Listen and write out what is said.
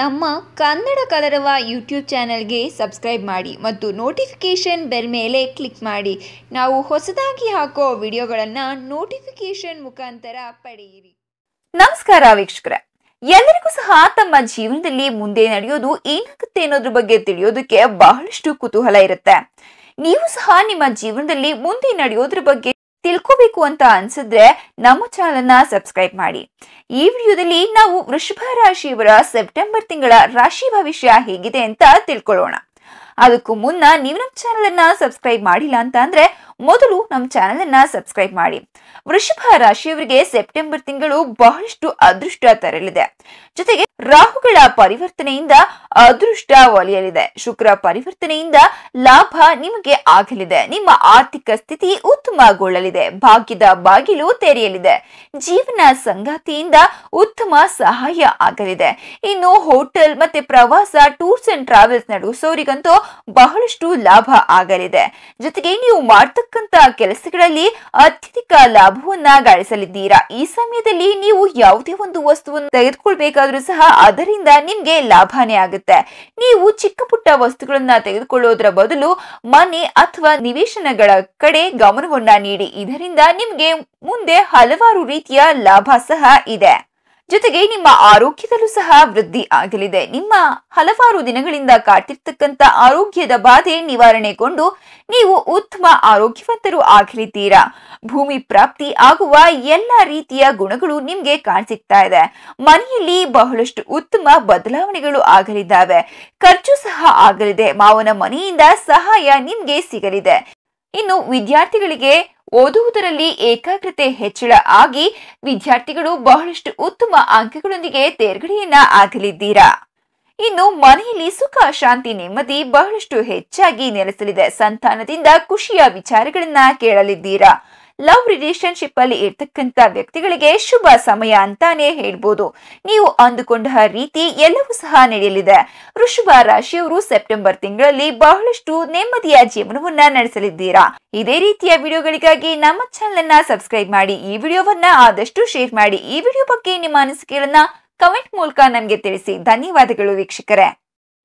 ನಮ್ಮ ಕನ್ನಡ ಕಲರವ ಯೂಟ್ಯೂಬ್ ಚಾನೆಲ್ಗೆ ಸಬ್ಸ್ಕ್ರೈಬ್ ಮಾಡಿ ಮತ್ತು ನೋಟಿಫಿಕೇಷನ್ ಬೆಲ್ ಮೇಲೆ ಕ್ಲಿಕ್ ಮಾಡಿ ನಾವು ಹೊಸದಾಗಿ ಹಾಕೋ ವಿಡಿಯೋಗಳನ್ನು ನೋಟಿಫಿಕೇಷನ್ ಮುಖಾಂತರ ಪಡೆಯಿರಿ ನಮಸ್ಕಾರ ವೀಕ್ಷಕರ ಎಲ್ಲರಿಗೂ ಸಹ ತಮ್ಮ ಜೀವನದಲ್ಲಿ ಮುಂದೆ ನಡೆಯೋದು ಏನಾಗುತ್ತೆ ಅನ್ನೋದ್ರ ಬಗ್ಗೆ ತಿಳಿಯೋದಕ್ಕೆ ಬಹಳಷ್ಟು ಕುತೂಹಲ ಇರುತ್ತೆ ನೀವು ಸಹ ನಿಮ್ಮ ಜೀವನದಲ್ಲಿ ಮುಂದೆ ನಡೆಯೋದ್ರ ಬಗ್ಗೆ ತಿಳ್ಕೋಬೇಕು ಅಂತ ಅನ್ಸಿದ್ರೆ ನಮ್ಮ ಚಾನಲ್ನ ಸಬ್ಸ್ಕ್ರೈಬ್ ಮಾಡಿ ಈ ವಿಡಿಯೋದಲ್ಲಿ ನಾವು ವೃಷಭ ರಾಶಿಯವರ ಸೆಪ್ಟೆಂಬರ್ ತಿಂಗಳ ರಾಶಿ ಭವಿಷ್ಯ ಹೇಗಿದೆ ಅಂತ ತಿಳ್ಕೊಳ್ಳೋಣ ಅದಕ್ಕೂ ಮುನ್ನ ನೀವು ನಮ್ಮ ಚಾನಲ್ ಅನ್ನ ಸಬ್ಸ್ಕ್ರೈಬ್ ಮಾಡಿಲ್ಲ ಅಂತ ಅಂದ್ರೆ ಮೊದಲು ನಮ್ಮ ಚಾನೆಲ್ ಅನ್ನ ಸಬ್ಸ್ಕ್ರೈಬ್ ಮಾಡಿ ವೃಷಭ ರಾಶಿಯವರಿಗೆ ಸೆಪ್ಟೆಂಬರ್ ತಿಂಗಳು ಬಹಳಷ್ಟು ಅದೃಷ್ಟ ತರಲಿದೆ ಜೊತೆಗೆ ರಾಹುಗಳ ಪರಿವರ್ತನೆಯಿಂದ ಅದೃಷ್ಟ ಒಲಿಯಲಿದೆ ಶುಕ್ರ ಪರಿವರ್ತನೆಯಿಂದ ಲಾಭ ನಿಮಗೆ ಆಗಲಿದೆ ನಿಮ್ಮ ಆರ್ಥಿಕ ಸ್ಥಿತಿ ಉತ್ತಮಗೊಳ್ಳಲಿದೆ ಭಾಗ್ಯದ ಬಾಗಿಲು ತೆರೆಯಲಿದೆ ಜೀವನ ಸಂಗಾತಿಯಿಂದ ಉತ್ತಮ ಸಹಾಯ ಆಗಲಿದೆ ಇನ್ನು ಹೋಟೆಲ್ ಮತ್ತೆ ಪ್ರವಾಸ ಟೂರ್ಸ್ ಅಂಡ್ ಟ್ರಾವೆಲ್ಸ್ ನಡೆಸೋರಿಗಂತೂ ಬಹಳಷ್ಟು ಲಾಭ ಆಗಲಿದೆ ಜೊತೆಗೆ ನೀವು ಮಾಡ್ತಕ್ಕ ಇರತಕ್ಕಂತ ಕೆಲಸಗಳಲ್ಲಿ ಅತ್ಯಧಿಕ ಲಾಭವನ್ನ ಗಳಿಸಲಿದ್ದೀರಾ ಈ ಸಮಯದಲ್ಲಿ ನೀವು ಯಾವುದೇ ಒಂದು ವಸ್ತುವನ್ನು ತೆಗೆದುಕೊಳ್ಬೇಕಾದ್ರೂ ಸಹ ಅದರಿಂದ ನಿಮ್ಗೆ ಲಾಭನೇ ಆಗುತ್ತೆ ನೀವು ಚಿಕ್ಕ ಪುಟ್ಟ ವಸ್ತುಗಳನ್ನ ತೆಗೆದುಕೊಳ್ಳೋದ್ರ ಬದಲು ಮನೆ ಅಥವಾ ನಿವೇಶನಗಳ ಕಡೆ ಗಮನವನ್ನ ನೀಡಿ ಇದರಿಂದ ನಿಮ್ಗೆ ಮುಂದೆ ಹಲವಾರು ರೀತಿಯ ಲಾಭ ಸಹ ಇದೆ ಜೊತೆಗೆ ನಿಮ್ಮ ಆರೋಗ್ಯದಲ್ಲೂ ಸಹ ವೃದ್ಧಿ ಆಗಲಿದೆ ನಿಮ್ಮ ಹಲವಾರು ದಿನಗಳಿಂದ ಕಾಟಿರ್ತಕ್ಕಂಥ ಆರೋಗ್ಯದ ಬಾಧೆ ನಿವಾರಣೆಗೊಂಡು ನೀವು ಉತ್ತಮ ಆರೋಗ್ಯವಂತರು ಆಗಲಿದ್ದೀರಾ ಭೂಮಿ ಪ್ರಾಪ್ತಿ ಆಗುವ ಎಲ್ಲ ರೀತಿಯ ಗುಣಗಳು ನಿಮ್ಗೆ ಕಾಣಿಸಿಕ್ತಾ ಇದೆ ಮನೆಯಲ್ಲಿ ಬಹಳಷ್ಟು ಉತ್ತಮ ಬದಲಾವಣೆಗಳು ಆಗಲಿದ್ದಾವೆ ಖರ್ಚು ಸಹ ಆಗಲಿದೆ ಮಾವನ ಮನೆಯಿಂದ ಸಹಾಯ ನಿಮ್ಗೆ ಸಿಗಲಿದೆ ಇನ್ನು ವಿದ್ಯಾರ್ಥಿಗಳಿಗೆ ಓದುವುದರಲ್ಲಿ ಏಕಾಗ್ರತೆ ಹೆಚ್ಚಳ ಆಗಿ ವಿದ್ಯಾರ್ಥಿಗಳು ಬಹಳಷ್ಟು ಉತ್ತಮ ಅಂಕಗಳೊಂದಿಗೆ ತೇರ್ಗಡೆಯನ್ನ ಆಗಲಿದ್ದೀರಾ ಇನ್ನು ಮನೆಯಲ್ಲಿ ಸುಖ ಶಾಂತಿ ನೆಮ್ಮದಿ ಬಹಳಷ್ಟು ಹೆಚ್ಚಾಗಿ ನೆಲೆಸಲಿದೆ ಸಂತಾನದಿಂದ ಖುಷಿಯ ವಿಚಾರಗಳನ್ನ ಕೇಳಲಿದ್ದೀರಾ ಲವ್ ರಿಲೇಶನ್ಶಿಪ್ ಅಲ್ಲಿ ಇರ್ತಕ್ಕಂಥ ವ್ಯಕ್ತಿಗಳಿಗೆ ಶುಭ ಸಮಯ ಅಂತಾನೆ ಹೇಳ್ಬೋದು ನೀವು ಅಂದುಕೊಂಡ ರೀತಿ ಎಲ್ಲವೂ ಸಹ ನಡೆಯಲಿದೆ ವೃಷಭ ರಾಶಿಯವರು ಸೆಪ್ಟೆಂಬರ್ ತಿಂಗಳಲ್ಲಿ ಬಹಳಷ್ಟು ನೆಮ್ಮದಿಯ ಜೀವನವನ್ನ ನಡೆಸಲಿದ್ದೀರಾ ಇದೇ ರೀತಿಯ ವಿಡಿಯೋಗಳಿಗಾಗಿ ನಮ್ಮ ಚಾನಲ್ ಅನ್ನ ಸಬ್ಸ್ಕ್ರೈಬ್ ಮಾಡಿ ಈ ವಿಡಿಯೋವನ್ನ ಆದಷ್ಟು ಶೇರ್ ಮಾಡಿ ಈ ವಿಡಿಯೋ ಬಗ್ಗೆ ನಿಮ್ಮ ಅನಿಸಿಕೆಗಳನ್ನ ಕಮೆಂಟ್ ಮೂಲಕ ನಮಗೆ ತಿಳಿಸಿ ಧನ್ಯವಾದಗಳು ವೀಕ್ಷಕರೇ